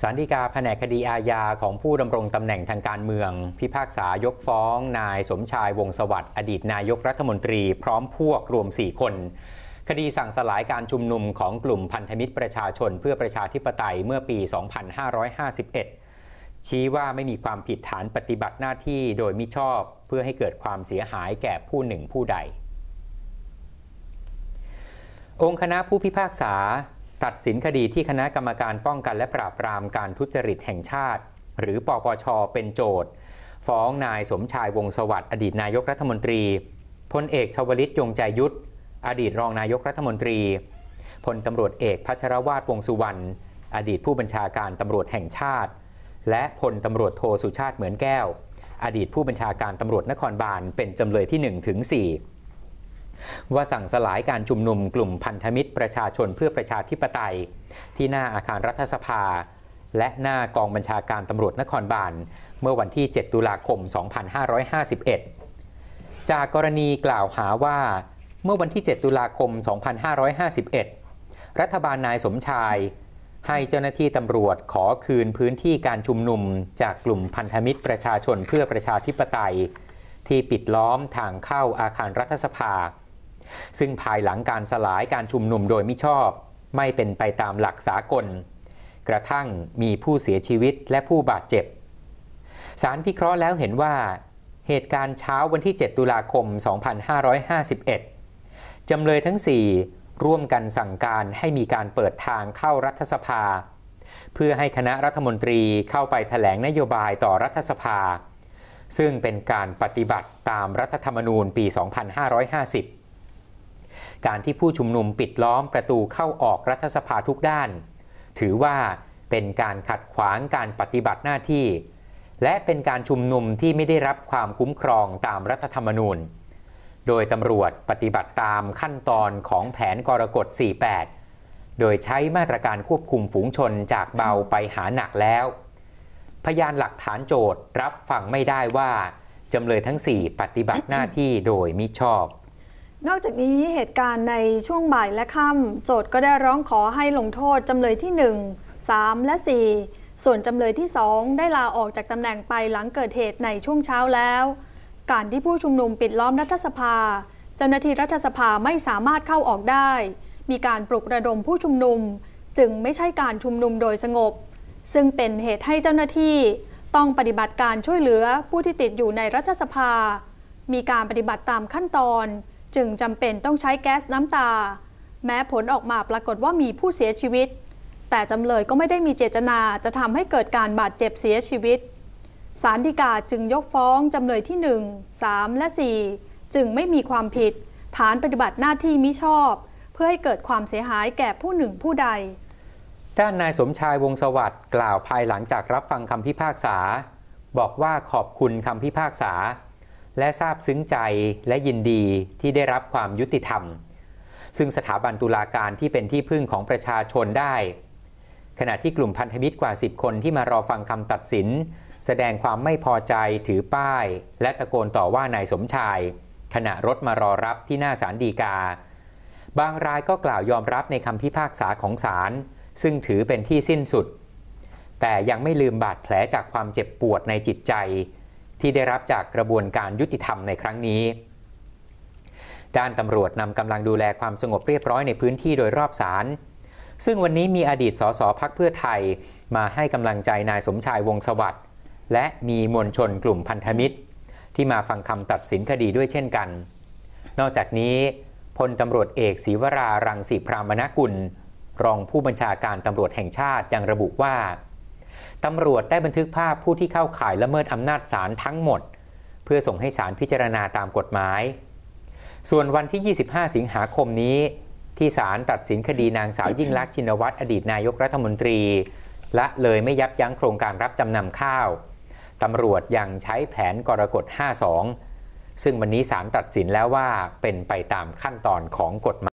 สารดีกาแผนกคดีอาญาของผู้ดำรงตำแหน่งทางการเมือง พิพากษายกฟ้อง นายสมชายวงสวัสดิ์อดีตนายกรัฐมนตรีพร้อมพวกรวม 4 คน คดีสั่งสลายการชุมนุมของกลุ่มพันธมิตรประชาชนเพื่อประชาธิปไตยเมื่อปี 2551 ชี้ว่าไม่มีความผิดฐานปฏิบัติหน้าที่โดยมิชอบเพื่อให้เกิดความเสียหายแก่ผู้หนึ่งผู้ใด องค์คณะผู้พิพากษาัดสินคดีที่คณะกรรมการป้องกันและปราบปรามการทุจริตแห่งชาติ หรือปปชเป็นโจทย์ฟ้องนายสมชายวงสวัสดิ์อดีตนายกรัฐมนตรีพลเอกชวลิตยงใจยุทธอดีตรองนายกรัฐมนตรีพลตำรวจเอกพัชรวาทวงสุวรรณอดีตผู้บัญชาการตำรวจแห่งชาติ และพลตำรวจโทสุชาติเหมือนแก้ว อดีตผู้บัญชาการตำรวจนครบาลเป็นจำเลยที่1ถึง4ว่าสั่งสลายการชุมนุมกลุ่มพันธมิตรประชาชนเพื่อประชาธิปไตย ที่หน้าอาคารรัฐสภา และหน้ากองบัญชาการตำรวจนครบาลเมื่อวันที่ 7 ตุลาคม 2551 จากกรณีกล่าวหาว่า เมื่อวันที่ 7 ตุลาคม 2551 รัฐบาลนายสมชาย ให้เจ้าหน้าที่ตำรวจขอคืนพื้นที่การชุมนุม จากกลุ่มพันธมิตรประชาชนเพื่อประชาธิปไตย ที่ปิดล้อมทางเข้าอาคารรัฐสภาซึ่งภายหลังการสลายการชุมนุมโดยมิชอบ ไม่เป็นไปตามหลักสากล กระทั่งมีผู้เสียชีวิตและผู้บาดเจ็บ สารพิเคราะห์แล้วเห็นว่า เหตุการณ์เช้าวันที่ 7 ตุลาคม 2551 จำเลยทั้ง 4 ร่วมกันสั่งการให้มีการเปิดทางเข้ารัฐสภา เพื่อให้คณะรัฐมนตรีเข้าไปถแถลงนโยบายต่อรัฐสภา ซึ่งเป็นการปฏิบัติตามรัฐธรรมนูญปี 2550การที่ผู้ชุมนุมปิดล้อมประตูเข้าออกรัฐสภาทุกด้าน ถือว่าเป็นการขัดขวางการปฏิบัติหน้าที่ และเป็นการชุมนุมที่ไม่ได้รับความคุ้มครองตามรัฐธรรมนูญโดยตำรวจปฏิบัติตามขั้นตอนของแผนกรกฎ48 โดยใช้มาตรการควบคุมฝูงชนจากเบาไปหาหนักแล้ว พยานหลักฐานโจทย์รับฟังไม่ได้ว่าจำเลยทั้ง 4 ปฏิบัติหน้าที่โดยมิชอบนอกจากนี้เหตุการณ์ในช่วงบ่ายและค่ำโจทก็ได้ร้องขอให้ลงโทษจำเลยที่ 1 3 และ 4 ส่วนจำเลยที่ 2 ได้ลาออกจากตำแหน่งไปหลังเกิดเหตุในช่วงเช้าแล้ว การที่ผู้ชุมนุมปิดล้อมรัฐสภา เจ้าหน้าที่รัฐสภาไม่สามารถเข้าออกได้ มีการปลุกระดมผู้ชุมนุมจึงไม่ใช่การชุมนุมโดยสงบ ซึ่งเป็นเหตุให้เจ้าหน้าที่ต้องปฏิบัติการช่วยเหลือผู้ที่ติดอยู่ในรัฐสภา มีการปฏิบัติตามขั้นตอนจึงจำเป็นต้องใช้แก๊สน้ำตา แม้ผลออกมาปรากฏว่ามีผู้เสียชีวิต แต่จำเลยก็ไม่ได้มีเจตนาจะทำให้เกิดการบาดเจ็บเสียชีวิต สารดีกาจึงยกฟ้องจำเลยที่ 1 3 และ 4 จึงไม่มีความผิด ฐานปฏิบัติหน้าที่มิชอบ เพื่อให้เกิดความเสียหายแก่ผู้หนึ่งผู้ใด ด้านนายสมชายวงสวัสดิ์กล่าวภายหลังจากรับฟังคำพิพากษา บอกว่าขอบคุณคำพิพากษาและซาบซึ้งใจและยินดีที่ได้รับความยุติธรรม ซึ่งสถาบันตุลาการที่เป็นที่พึ่งของประชาชนได้ ขณะที่กลุ่มพันธมิตรกว่า 10 คนที่มารอฟังคำตัดสิน แสดงความไม่พอใจถือป้าย และตะโกนต่อว่านายสมชาย ขณะรถมารอรับที่หน้าศาลฎีกา บางรายก็กล่าวยอมรับในคำพิพากษาของศาลซึ่งถือเป็นที่สิ้นสุด แต่ยังไม่ลืมบาดแผลจากความเจ็บปวดในจิตใจที่ได้รับจากกระบวนการยุติธรรมในครั้งนี้ ด้านตำรวจนำกำลังดูแลความสงบเรียบร้อยในพื้นที่โดยรอบศาล ซึ่งวันนี้มีอดีตสสพักเพื่อไทยมาให้กำลังใจนายสมชายวงสวัสด์และมีมวลชนกลุ่มพันธมิตร ที่มาฟังคำตัดสินคดีด้วยเช่นกัน นอกจากนี้พลตำรวจเอกศีวรา รังสีพรามนกุลรองผู้บัญชาการตำรวจแห่งชาติยังระบุว่าตำรวจได้บันทึกภาพผู้ที่เข้าข่ายละเมิดอำนาจศาลทั้งหมด เพื่อส่งให้ศาลพิจารณาตามกฎหมาย ส่วนวันที่ 25 สิงหาคมนี้ที่ศาลตัดสินคดีนางสาวยิ่งลักษณ์ชินวัตรอดีตนายกรัฐมนตรี และเลยไม่ยับยั้งโครงการรับจำนำข้าว ตำรวจยังใช้แผนกรกฎ 52 ซึ่งวันนี้ศาลตัดสินแล้วว่าเป็นไปตามขั้นตอนของกฎหมาย